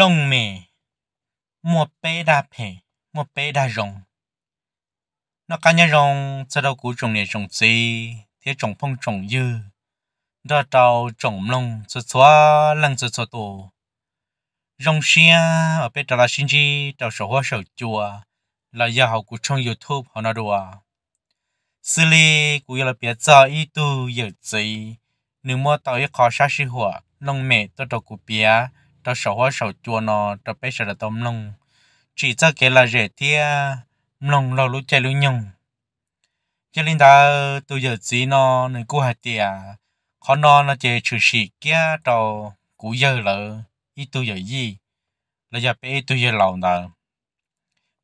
ลงเมม่วเปิดาเพม่วเปิดาจงนกันยงจะากูจงเนี่ยจงซีเที่ยจงพงจงยือดอดเาจงลงสุดสวาลังสุดสตรงเชียอาเปตลาชินจีเดาวสหัวสจัวลายาหกูช่งยูทูบหอน้าดัวสิลีกูอยาลเปียจาอีตูเยอะจีหนึ่งมัวต่อยขอชาชิหัวลงเม่ตตดกูเปีย ta sầu hoa sầu chua nó ta bé sợ là tôm lông chỉ cho cái là rẻ tia lông lâu lúc chạy lúc nhung cho nên ta từ giờ gì nó nên cú hạt tia khó nó nó chơi trừ sĩ kia trò cú giờ lỡ ít từ giờ gì là giờ bé từ giờ lâu đó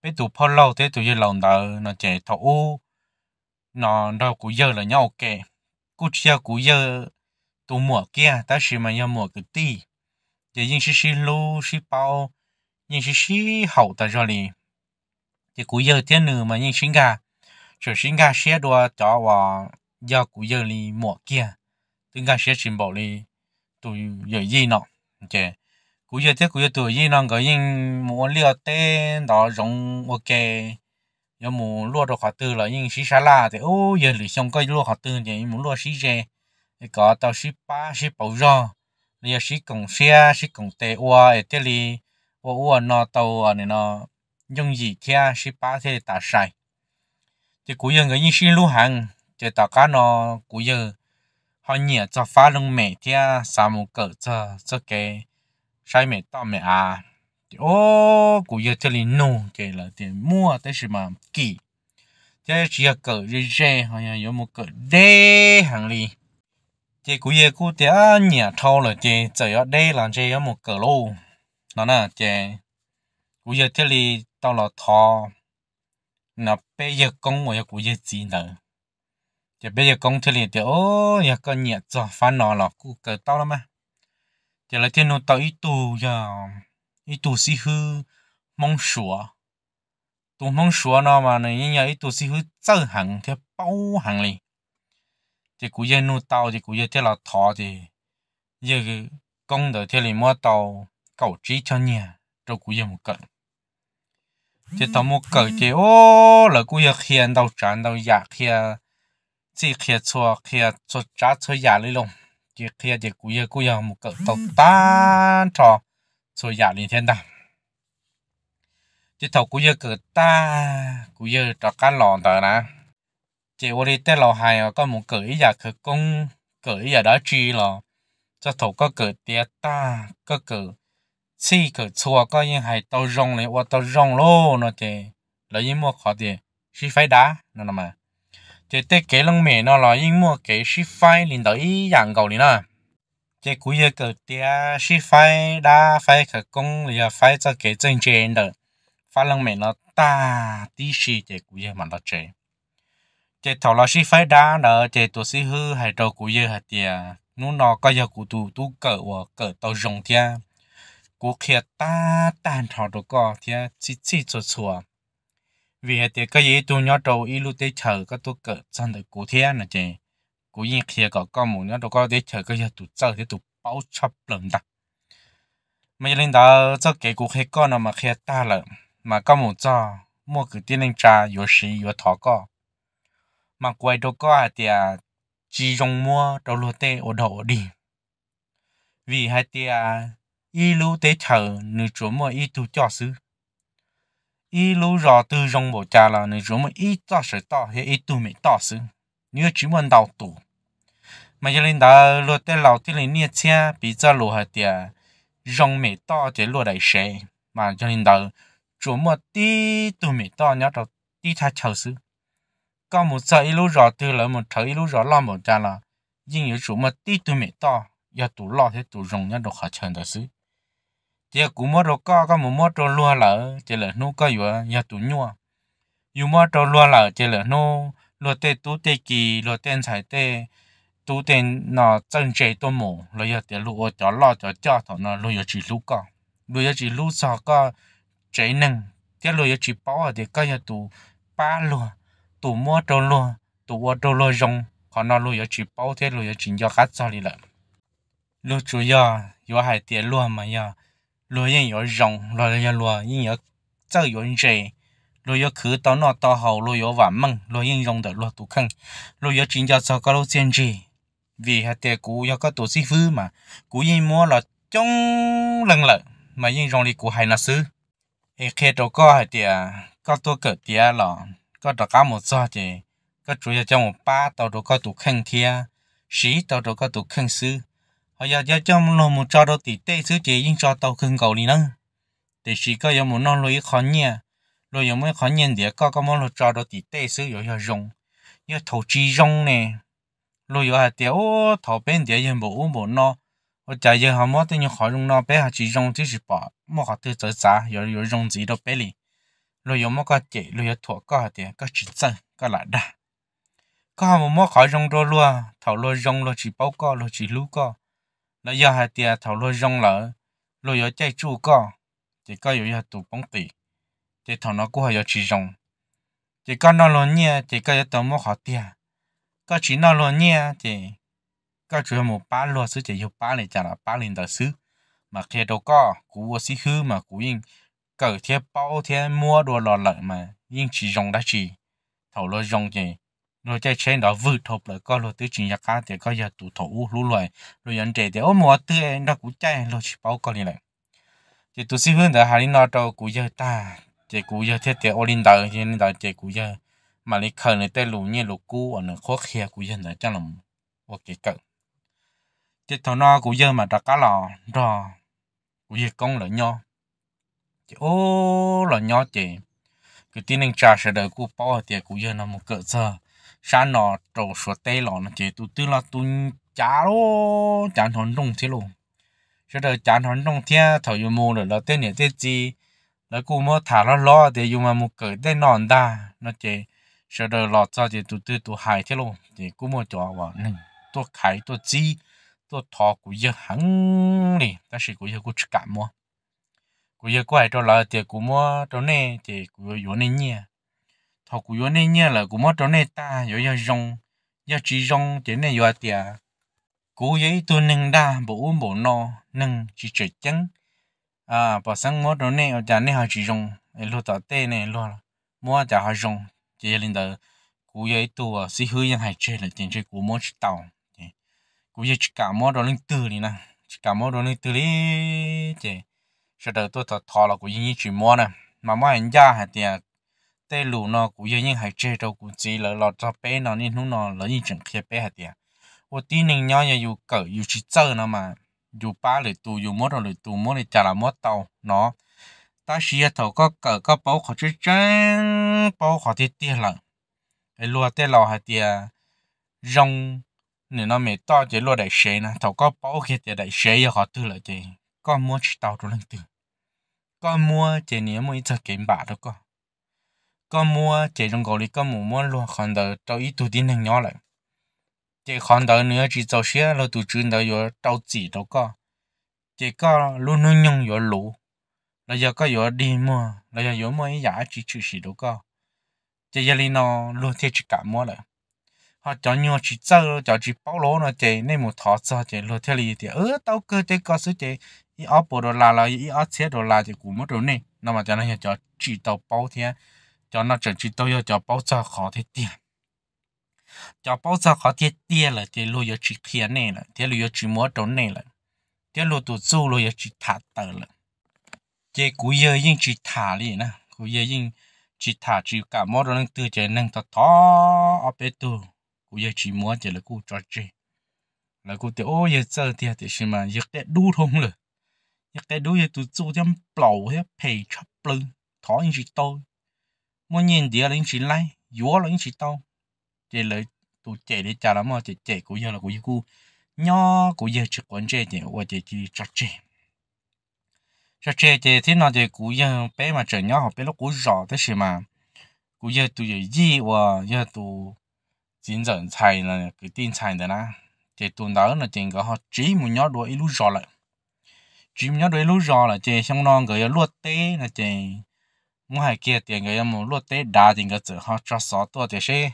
bé tụ phao lâu thế từ giờ lâu đó nó chạy thầu u nó đâu cú giờ là nhau ok cú chia cú giờ tụ mùa kia ta chỉ mà nhau mùa cái tí chỉ những sĩ sĩ lu sĩ bao những sĩ sĩ hậu tại rồi liền thì cú giờ tiên nữ mà những sinh gà chỉ sinh gà sẽ đua cho và giờ cú giờ li mùa kia từng gà sẽ trình bộ li tụi giờ gì nọ chứ cú giờ thế cú giờ tụi gì cái những mùa liều tên đó rong ok giờ mùa lúa đồ khó tư là những sĩ sa la thì ô giờ lì xong cái lúa khó tư thì muốn lúa sĩ rè có tàu sĩ ba sĩ bầu rò giờ sĩ công xe sĩ công tê ua ở e tê li ua ua nó tàu ở à, này nó dùng gì thea sĩ ba thế ta xài? thì cú dân cái như sĩ lưu hàng thì ta cá nó cú dân họ nhẹ cho phá lông mẹ thea sao một cỡ cho cho cái xài mẹ to mẹ à thì ô cú dân tê li nô thì là tiền mua tới sự mà kỳ thế chỉ có cỡ dê họ nhà có một cỡ đê hàng li chị cũng ye cũng tiếc nhẹ thâu là chị giờ ở đây là chị ở một cửa lô nó nè chị cũng ye thế li tao là thò nó bây giờ công mà cũng ye chỉ nữa chị bây giờ công thế li thì ô nhà con nhẹ cho phán nó là cũng cỡ tao lắm mà chị là thiên nó tao ít tù giờ ít tù si hư mong sủa tù mong sủa nó mà này nhà ít tù si hư chơi hàng theo bao hàng liền thì cũng giờ nuôi tàu thì cũng giờ thế là thọ thì giờ công đỡ thế là mua tàu cầu trí cho nhà cho cũng giờ một cỡ thì tàu một cỡ thì ô là cũng giờ khiến tàu tràn tàu giả kia chỉ kia cho kia cho trả cho giả lấy lòng chỉ kia thì cũng giờ cũng giờ một cỡ tàu tan cho cho giả lên thiên đàng chỉ tàu cũng giờ cỡ ta cũng giờ trò cá lòn tờ nè chỉ vô đi tới lầu hai mà có một cửi giờ dạ cứ công cửi giờ dạ đó chi là cho thủ có cử tia ta có cử si cử chua có những hai tàu rong này qua tàu rong lô nó chỉ là những mua khó thì si phải đá nó mà chỉ tết kế lông mẹ nó là những mua kế si phải liền tới dạng cầu liền à chỉ cú giờ cử tia si phải đá phải cử công là phải cho kế chân trên được phát lông mẹ nó ta tí si chỉ cú giờ mà nó chơi chế thầu lo xí phải đá nợ chế tổ xí hư hay trâu cụ dơ hạt tiề nú nó có giờ cụ tù tu cỡ của cỡ tàu rồng tiề cụ kia ta tàn thọ đồ co tiề chỉ chỉ cho chùa vì hạt tiề cái gì tu nhỏ trâu ít lúc tới chờ các tu cỡ chân được cụ tiề nè chế cụ yên kia có con mù nhỏ đồ co tới chờ cái giờ tu chờ thì tu bao chấp lần đặc mấy lần đó cho cái cụ kia con nó mà kia ta lợ mà con mù cho mua cái tiền lên trà yếu sĩ yếu thọ co mà quay đâu có thì à, chỉ dùng mua đầu lúa tê ở đâu đi vì hai thì à, y lú tế chờ nữ chúa mua y tu cho sư y lú rò tư dùng bộ cha là nữ chúa mua y cho sự to hay y tu mấy to sư như chỉ muốn đầu tù mà cho nên đó lúa tê lão thì lên nhiệt xe bị cho lúa hai thì dùng à, mấy to thì lúa đại sẽ mà cho nên đó chúa mua tí tu mấy to nhớ đầu tí tha chờ sư có một sợ ilu rõ từ lỡ một thở ilu rõ lo một cha là nhưng yếu chủ mà tí tụi mẹ to giờ tụ lo thế tụ rồng nhá độc hạ chân đó xứ giờ cũng mua đồ co có mua đồ lúa lỡ chỉ là nô có vừa giờ tụ nhua dù mua đồ lúa lỡ chỉ là nô lúa tê tú tê kỳ lúa tên sải tê tú tên nó chân chế tô mổ rồi giờ tiền lúa cho lo cho cho thọ lúa chỉ lúa co lúa chỉ lúa sọ co chế nâng tiền bao ở thì có giờ tụ ba lúa tụ mua trâu lô tụ mua trâu lô rong còn nó lùi ở chỉ bao thế lùi ở chỉ do cắt cho đi lợn lùi chủ yếu, do hai tiền lùa mà do lùi yên ở rong lùi yên lùa yên ở chơi yên rề lùi ở khứ tao nọ tao hậu lùi ở vả măng lùi yên rong đỡ lùa tụ khăn lùi ở chỉ do sao có lô tiền gì vì hai tiền cũ do có tổ sĩ phứ mà cũ yên mua là trong lần lợn mà yên rong đi cũ hai là xứ ai khi đâu có hai tiền có tôi cỡ tiền là ก็ตะก้าหมดซอจีก็จุยจะหมดป้าตัวดูก็ตุกแข่งเทียสีตัวดูก็ตุกแข่งซื้อเขาอยากจะจอมลงมุจอดติเตซื้อจียิ่งจอตัวขึ้นเกาหลีนั่งแต่สีก็ยังหมดนอนลอยขอนเนี่ยลอยยังไม่ขอนเนี่ยเดี๋ยวก็ก็มองลจอดติเตซื้ออยู่ยังยงอยู่ทจียงเนี่ยลอยอยู่เดี๋ยวทเป็นเดี๋ยวยังบ่อุ้มบ่นอ我家以后没得你好用了，别下去用就是吧，没好得做啥，要要用自己的别哩。lo yo mo ka che lo yo thua ka te ka chi cha ka la da ka mo mo kha jong ro lua thao lo jong lo chi pau ka lo chi lu ka la ya ha te thao lo jong la lo yo chạy chu ka chỉ có yo ya tu bong ti chỉ thằng nó cũng hay yo chi jong chỉ có nó lo nhẹ chỉ có yo tao mo kha te có chỉ nó lo nhẹ chỉ có chủ một ba lo sứ chỉ yo ba này chả là ba liền tờ sứ mà khe đâu có cú vô sĩ hư mà cú yên cỡ thiên bao thiên mua đồ lò lợn mà nhưng chỉ dùng đã chỉ thầu lo dùng gì rồi chơi trên đó vượt thộp lại coi rồi tứ chỉ nhạc cá thì coi giờ tụ thủ lũ loài rồi nhận trẻ thì ôm mua tư em đó cũng chạy rồi chỉ bao coi lại thì tôi xin hướng tới hà linh lo trâu cũng giờ ta thì cũng giờ thiết kế thì olin đời thì nên đời thì cũng giờ mà lấy khởi này tay lù như lù cũ ở nơi khó khè cũng giờ này chắc là một cái cỡ thì thầu nó cũng giờ mà đặt cá lò rồi cũng giờ công lợi nhau chị ô là nhỏ chị cái tin anh cha sẽ đợi cô bỏ thì cô giờ nó một cỡ giờ sáng nọ trổ số tê lọ nó chị tôi tư là tôi cha lô chán hòn đông thế luôn sẽ đợi chán hòn đông thế thầu yêu mua rồi là tên này tên gì là cô mua thả nó lo thì dùng mà một cỡ tên nòn ta nó chị sẽ đợi lọ cho chị tôi tư tôi hại thế luôn thì cô mua cho vào nên tôi khai tôi chi tôi thọ của giờ hẳn đi ta sẽ của giờ cô chỉ cảm mua cú yêu quái cho là thì cú mua cho nè thì cú yêu nè nhia thọ cú yêu nè nhia là cú mua cho nè ta yêu yêu rong yêu chỉ rong chỉ nè yêu tiệt cú yêu tu nâng đa bộ uống bộ no nâng chỉ chơi chân à bỏ sang mua cho nè ở nhà nè họ chỉ rong lô tao tê nè lô mua cho họ rong chỉ linh đờ, cú yêu tu à xí hư nhân hay chơi là tiền chơi cú mua chỉ tàu cú yêu chỉ cả mua cho linh từ đi nè chỉ cả mua cho linh từ đi chơi cho đầu tôi thọ thọ là của những chuyện mua nè mà mua hàng giả hay tiền tê lù nó của những hay chơi đâu của chỉ là lọt ra bé nó nên nó nó là những chuyện kia bé hay tiền ô tí nên nhau nhà dù cỡ dù chỉ chơi nó mà dù ba lời tù dù mốt rồi tù mốt thì chả là mốt tàu nó ta chỉ thầu có cỡ có bố khó chơi chán bố khó thì tiền là cái lúa tê lò hay tiền rong nên nó mệt to chỉ lúa đại sế nè thầu có bố kia tiền đại sế giờ họ tư lại chỉ có mua chỉ tàu rồi lần tiền có mua chỉ niệm mới cho kiếm bả đó cơ có mua chỉ trong gọi là có mua mua luôn còn đỡ cho ít tu tiền hàng nhỏ lại chỉ còn đỡ nữa chỉ cho xe là tu chuyên đỡ rồi trâu chỉ đó cơ chỉ có luôn luôn nhung rồi lũ là giờ có rồi đi mua là giờ rồi mua giá chỉ chữ gì đó cơ chỉ giờ này nó luôn theo chỉ cả mua lại họ cho nhau chỉ chơi cho chỉ bao lỗ nó chỉ nên một thọ cho chỉ luôn theo lì thì ớ tao cơ chỉ có sự chỉ 一二波多拉了，一二千多拉就估摸着呢。那么叫那些叫知道包天，叫那整知道要叫包扎好的点，叫包扎好的点了，这路要去天内了，这路要去摸着内了，这路都走路要去塔得了。这古也应去塔里呢，古也应去塔去干摸着能得着能得到阿别多，古也去摸着了古着着，了古的哦也这点的是嘛，也得路通了。一个都要都做点老些陪吃不，他人是多，莫年底人是来，有人是多，这来都这里家了嘛，这这个月了个月个，鸟个月吃关这点，我这去吃这。cho trẻ thì thế nào thì cú giờ bé mà trẻ nhỏ học bé nó cú rõ thế gì mà cú giờ tụi giờ gì và giờ tụi chính dẫn thầy là cái tin thầy đó na thì tụi đó là tiền có họ chỉ muốn nhỏ đuổi lúc rõ lại chỉ nhớ đôi lúc rõ là chơi xong non người luộc tê là chơi muốn hai kia tiền người muốn luộc tê đá tiền gửi từ họ cho sáu tuổi thì sẽ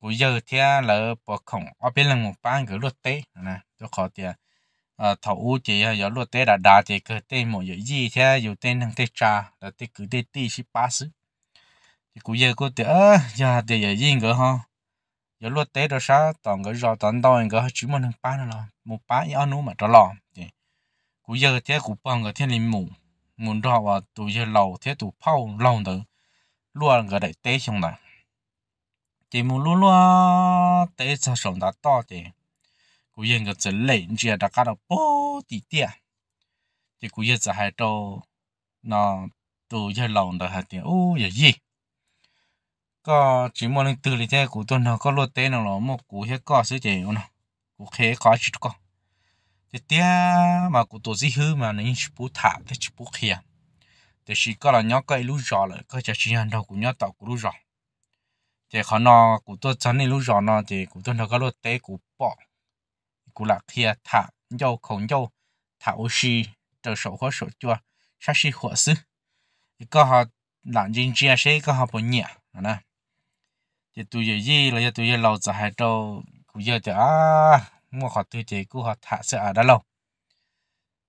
cú giờ thì là bỏ không, ở bên là một bán gửi luộc tê nè tôi khó tiền à ờ, thầu u chỉ giờ luộc tê đã đá thì cứ tê một giờ gì thế dù tê năng tê trà là tê cứ tê tê xí ba xứ thì cú giờ cô tiền ơ giờ tiền giờ gì người ha giờ luộc tê đó sao toàn gửi rõ toàn đôi gửi chỉ một thằng ba nữa là một bán ăn uống mà trả lòng cú giờ thế cú bằng cái linh mù muốn đó và tụ giờ lâu thế tụ phao lâu nữa luôn cái đấy tế xong này chỉ muốn luôn luôn tế sao sống đã to thế cú giờ cái chữ lệ chưa đã cả đâu bố tí tia chỉ cú giờ nó tụ giờ lâu nữa hạt tiền ô giờ gì chỉ muốn lên từ thì thế cú tuần nó có luôn nào nó một cú hết có sự nó cú khé có chỉ có thế tia mà cụ tổ di hư mà nên chụp thả thế chụp kia, khía thế chỉ có là nhóc cái lú giò là có chỉ chỉ hàng đầu của nhóc tạo của lú giò thế khó nó cụ tổ chân này lú giò nó thì cụ tổ nó có lú té cụ bỏ cụ là kia thả nhau khổng nhau, thả oxy cho sổ khó sổ chua sát xí khổ xứ có họ làm gì chia sẻ có họ bỏ nhẹ nè thì tụi gì là tụi gì lâu dài đâu cũng giờ thì à mua họ tiêu chế cứ họ thả sẽ ở đó lâu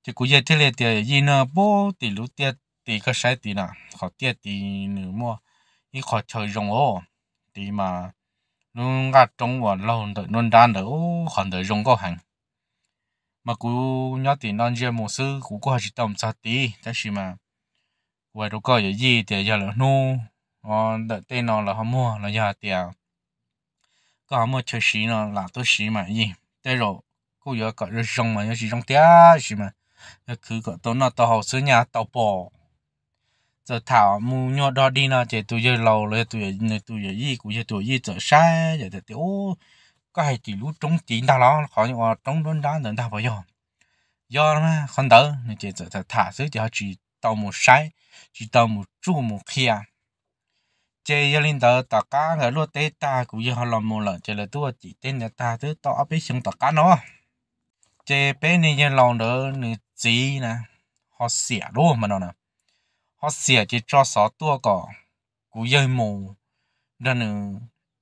thì cũng giờ thế này thì gì nữa bố thì lúc tiệt thì có sai thì nè họ tiệt thì nữa mua ý họ chơi rong ô thì mà nó ngã trong vào lâu rồi nó đan rồi ô, họ được rong có hàng mà cú nhớ thì non chơi một sư cũng có chỉ tầm sao tí thế gì mà vậy đâu có gì thì giờ là nu ờ, đợi tên nó là họ mua là giờ thì có họ mua chơi xí nó là tôi xí mà gì thế rồi cô giờ cả rồi rong mà giờ chỉ rong tía gì mà cứ cả tôi nó tao học xứ nhà tao bỏ giờ thảo mu nhọ đó đi nó chỉ tụi giờ lâu rồi tụi giờ tụi giờ gì cũng giờ tụi gì giờ sai giờ thì tiêu có hay chỉ lúc trống chín ta nó khó nhưng mà trống đốn đá đừng ta phải do do mà không đỡ nên chỉ giờ thả xứ thì họ chỉ tao một sai chỉ tao một chu một kia chế gia linh tờ tờ cá người luôn tế ta cũng như họ làm một lần chế là tua chỉ tên là ta thứ to biết xong tờ cá nó chế bé này nhà lòng đỡ như gì nè họ xỉa luôn mà nó nè họ xỉa chỉ cho sáu tua cỏ cũng như mù đó nè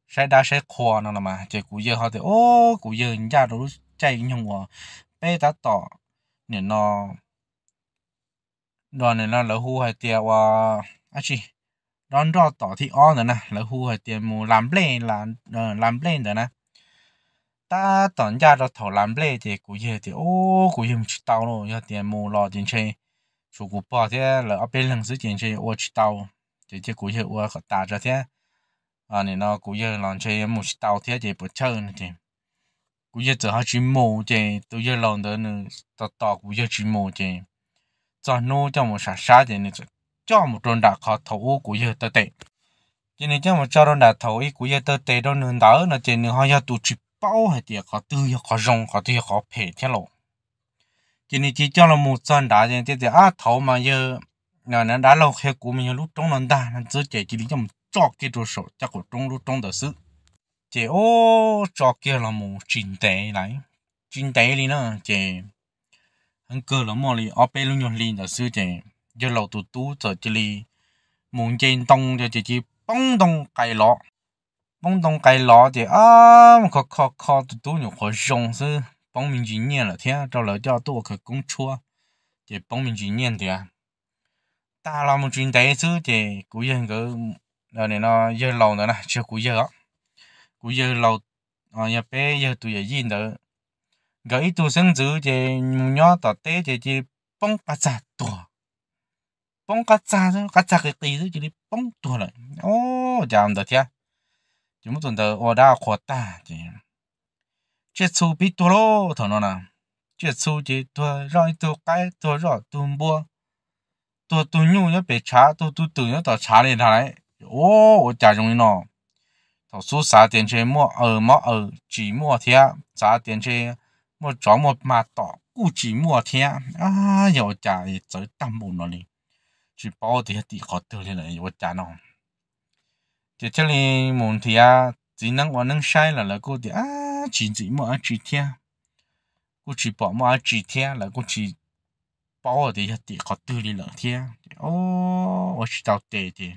sẽ đa sẽ khoa nó là mà chế cũng như họ thì ô cũng như nhà đó chạy như hòa bé ta tỏ nên nó đoàn này nó lỡ hú hay tiệt wa à chi đón đo tỏ thị o nữa nè là hu hồi tiền mù làm lên là ờ, làm lên rồi nè ta tận gia đó thầu làm lên thì cụ gì thì ô cụ gì mình tao luôn giờ tiền mù lo tiền chơi chủ cụ bỏ thế là ở bên lần dưới tiền chơi ô chỉ tao thì chỉ cụ gì ô có ta ra thế à nên nó cụ gì làm chơi một tao thế thì bất chơi nữa thì cụ gì chỉ họ chỉ mù thì tôi giờ lần đó nữa tao tao cụ giờ chỉ mù thì cho nó cho một sát sát thì nó cho một tròn đã khó thấu của giờ tơ tệ cho nên cho một cho tròn đã thấu ý của giờ tơ tệ đó nương đỡ là trên nương hoa giờ tụ chỉ bao hay tiệt khó tư giờ khó rong khó tư giờ khó phê thế lộ cho nên chỉ cho là một trận đã cho nên tiệt à thấu mà giờ là nó đã lâu khi của mình lúc trong lần ta nó chỉ chỉ chỉ cho một cho cái đồ sổ cho của trong lúc trong đó sự chỉ ô cho kia là một trình tệ lại trình tệ đi nữa chỉ hắn cơ là một li ở bên luôn nhiều li đó sự chỉ giờ lâu tụ tụ giờ chỉ li muốn trên tông giờ chỉ chỉ bông tông cái lọ bông tông cái lọ thì à mà khó khó khó tụ tụ nhiều bông mình chỉ nhiên là thế cho là cho tụ cái công chúa thì bông mình chỉ nhiên thì à ta làm một chuyện đấy chứ thì cũng dân cái đời này nó giờ lâu nữa nè chưa cũng giờ cũng giờ lâu à giờ bé giờ tụi giờ gì nữa gửi sinh chữ thì nhỏ tao té thì chỉ bông bát sát tua bông cá cha chứ cá cái tì chứ chỉ đi bông tua lại ô giảm được chưa chúng tôi được ở đó khó ta chứ chết su bị tua thằng nó nè chết chỉ tua rồi tua cái tua rồi tua bua tua tua nhu nó bị chả tua tua tự nó tao chả lên thằng này ô dùng nó thằng su xả tiền chơi mua ở mua ở chỉ mua thia xả tiền chơi mua chó mua mà tỏ cụ chỉ mua thia à giờ chả tới tâm bụng nó chỉ bảo thì hết thì khó từ thì lại vất chán không thì chắc là muốn thì chỉ à, năng là là thì à chỉ chỉ mà chỉ theo cô chỉ bảo mà chỉ theo là cô chỉ bảo thì hết thì khó từ thì lại theo ô tôi chỉ đào tệ thì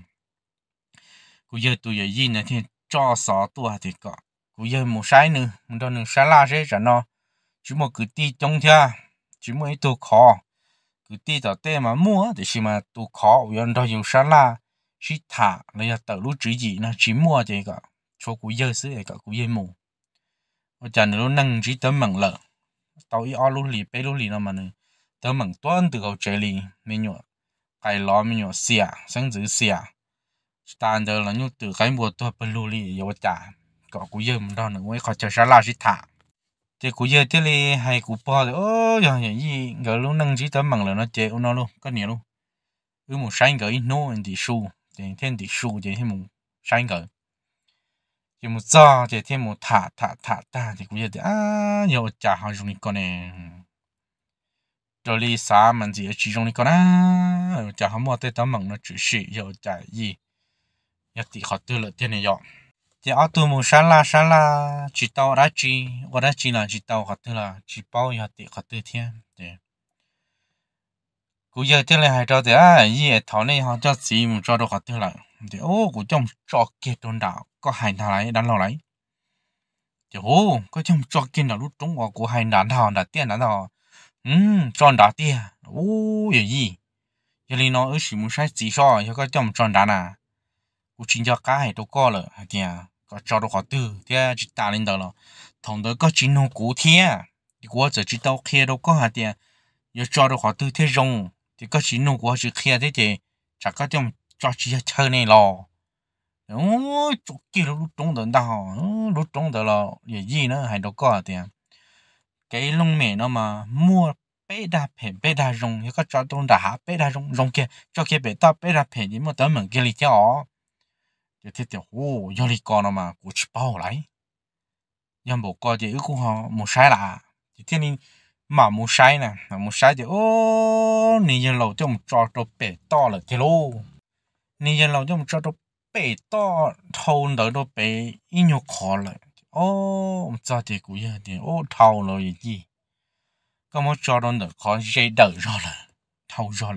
cô giờ tôi giờ gì thì cho sáu tuổi thì có cô giờ một sai nữa mình chỉ một cứ đi trong theo chỉ một ít tôi khó cứ tí tao tè mà mua thì xí mà tụ khó vì đâu dùng sáng la xí thả lấy là tự lúc chữ gì nó chỉ mua thì cả cho cú dơ xứ cả cú dây mù mà chả nữa nâng chỉ tớ mặn lợ tao ý o lúc lì bê lúc lì nó mà nữa tớ mặn tuân từ cầu chế lì mình nhọ cái lò mình nhọ xìa sáng giữ xìa tàn tớ là nhọ từ cái mùa tuân bê lúc lì yếu chả cả cú dơ mình đâu nữa mới khó chờ sáng la xí thả thì cụ giờ thế li hay cụ po rồi ôi giờ những gì gỡ luôn nâng chỉ tấm bằng là nó chế nó luôn có nhiều luôn cứ một sáng gỡ nó thì su thì thêm thì su thì thêm một sáng gỡ thì một giờ thì thêm một thả thả thả ta thì cụ giờ thì à nhiều chả họ dùng con này rồi đi xả mình chỉ chỉ đi con á chả họ mua tới tấm bằng nó chỉ sự nhiều chả gì nhất thì họ tư lợi thế này rồi thì ở tu mua sáng la sáng la chỉ tàu ra chỉ ở đã chỉ là chỉ tàu họ tư là chỉ bao nhiêu tiền họ tư thiên thì cú giờ thế này hai cháu thì à gì thảo này họ cho gì mà cho được họ tư là thì ô cú trong cho kia đồn đạo có hai thằng này, đánh lâu lấy thì ô có trong cho kia là lúc trúng vào của hai đàn thằng đã tiền đàn thằng ừ cho đàn tiền ô giờ gì giờ này nó ở chỉ muốn sai gì so cho có trong tròn đàn à cú chính cho cá hay đâu có lợ kìa có cho được họ từ chỉ ta lên đó là thằng đó có chỉ nông cụ thì qua giờ chỉ tao kia đâu có hạt cho được họ từ thế rong thì có chỉ chỉ kia thế thì chả có trong cho chỉ chơi này lo ôi chục kia lúc trống đó đào lúc trống đó gì nữa hay đâu có hạt cái lông mẹ nó mà mua bé đa phê bé đa rong thì có cho tôi đã hạ bé đa rong rong kia cho kia bé thì mà tớ mình kia lý cho giờ thiết ô giờ đi con mà của chị bao lại giờ bộ coi chị cũng họ một sai là chị thiên mà một sai nè mà một thì ô nị giờ lâu cho một trò trò bể to là thế lô nị giờ lâu cho một trò trò bể to thâu đỡ đồ bể ít nhiều khó lại cũng giờ thì ô thâu rồi gì có một trò đó đỡ khó dễ đỡ rồi là rồi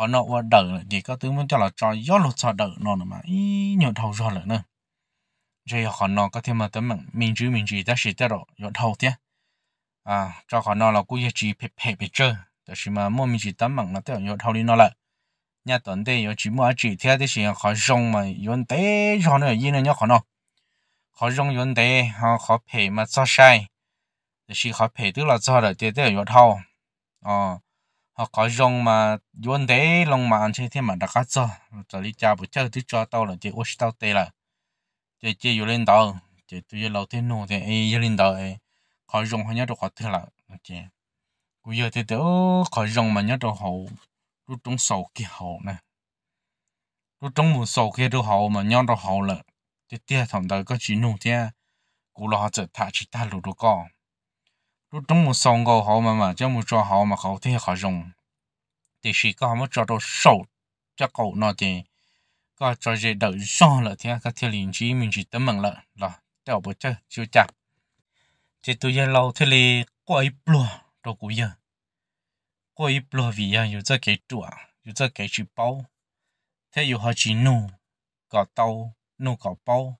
họ nọ và đỡ chỉ có tướng muốn cho là cho gió lột cho đỡ nó mà ý nhiều đầu rồi nữa nữa rồi họ nọ có thêm mà tấm mạng mình chứ mình chỉ ta chỉ ta rồi nhiều đầu thế à cho họ nọ là cũng chỉ phê phê phê chơi đó chỉ mà mua mình chỉ tấm mạng là tới nhiều đầu đi nó lại nhà tuần đây có chỉ mua chỉ thế thì chỉ họ dùng mà dùng tế cho nó gì nữa nhá họ nọ họ dùng dùng tế họ họ phê mà cho sai thì chỉ họ phê tức là cho là thế thế nhiều đầu ờ họ ờ, có rong mà vốn đấy lòng mà ăn chơi thế mà đã cắt cho rồi đi cha bữa chơi thứ cho tao là chơi uất tao tê là chơi chơi vô lên tàu chơi tôi lâu thế nô thì ai vô lên tàu ấy có rong họ nhớ được họ thế là chơi bây giờ thì tao có dùng mà nhớ được họ lúc trong sầu kia họ nè lúc trong mùa sầu kia được họ mà nhớ được họ là tiếp theo thằng đó có chỉ nô thế cú lo họ trở thả chỉ ta lụt được con 如中午送过好嘛嘛，中午做好嘛好天好用，thì chỉ có mà cho đồ sầu cho cậu nó thì có cho dễ đợi so là thế các thiên liền chỉ mình chỉ tấm mừng là là đeo bộ chơi chưa chặt thì tôi giờ lâu thế là quay plua đồ cũ giờ quay plua vì giờ 有这给住啊，有这给去包，thế 有好几弄搞刀弄搞包。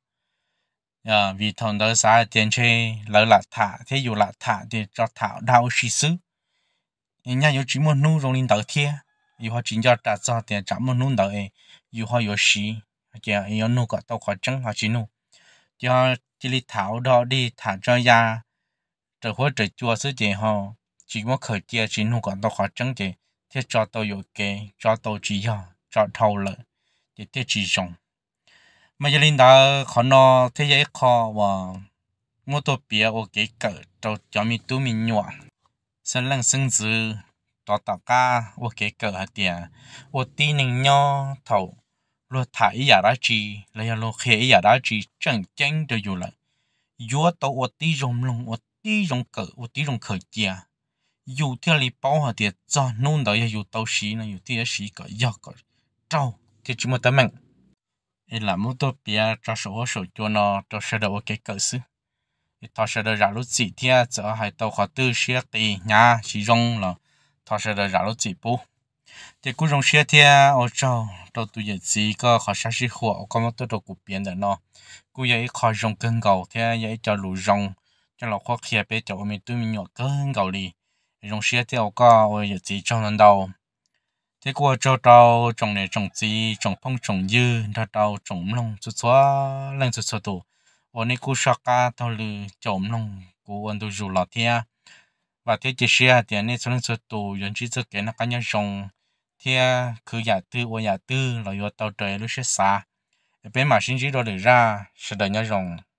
ờ vì thằng đó xã tiền chê lỡ lạc thả thế dù lạc thả thì cho thảo đau xí xứ nhà yếu chỉ một nu rồi linh đỡ thiê yếu họ chỉ cho trả cho tiền trả một nu đỡ yếu họ yếu xí kia yếu nu có tao có chân họ chỉ nu cho chỉ li thảo đó đi thả cho ya trở hoa trợ chua sứ tiền họ chỉ một khởi kia chỉ nu có tao có chân thì thế cho tao yếu kê cho tao chỉ cho cho thâu lợi thì thế chỉ rộng mấy giờ linh đã khó nó thế giới khó và mua tổ bia ô cái cỡ cho cho mình tu mình nhỏ sân lăng sân dư cho tàu cá ô cái cỡ hạt tiền ô tí nình nho thầu lo thải giả đã chi là lo khế giả đã chi chẳng chẳng được dù lại dù tàu ô tí rồng lông ô tí rồng cỡ ô tí rồng khởi chia dù theo lý bảo hạt tiền cho nôn đó dù tàu xí này dù tia xí cỡ giờ cỡ trâu thì chỉ một tấm mạng hay là muốn tôi bia cho số số cho nó cho sẽ được cái cỡ sự thì thọ sẽ được ra lúc chỉ thì cho hai tàu khó tư xe thì nhà chỉ rong là thọ sẽ được ra lúc gì bố thì cũng rong xe thì ở chỗ tôi tụi giờ gì có khó sáng sĩ hộ có một tôi đồ cụ biến để nó cũng vậy khó rong cân cầu thì vậy cho lù rong cho nó khó khía bé cho mình tụi mình nhỏ cân cầu đi rong xe thì ở có ở giờ gì trong lần đầu thế qua cho tàu trồng này trồng gì trồng phong trồng dư ra tàu trồng lông chút xóa lên chút xóa tủ ở nơi cô sạc ca tàu lư trồng lông cô ăn đồ dù lọ thia và thế chỉ xe thì anh ấy lên chút tủ vẫn chỉ cho cái nó cá nhân trồng thia cứ giả tư ô giả tư là do tàu trời lúc sẽ xa bên mà sinh chỉ đó được ra sẽ đợi nhau rồng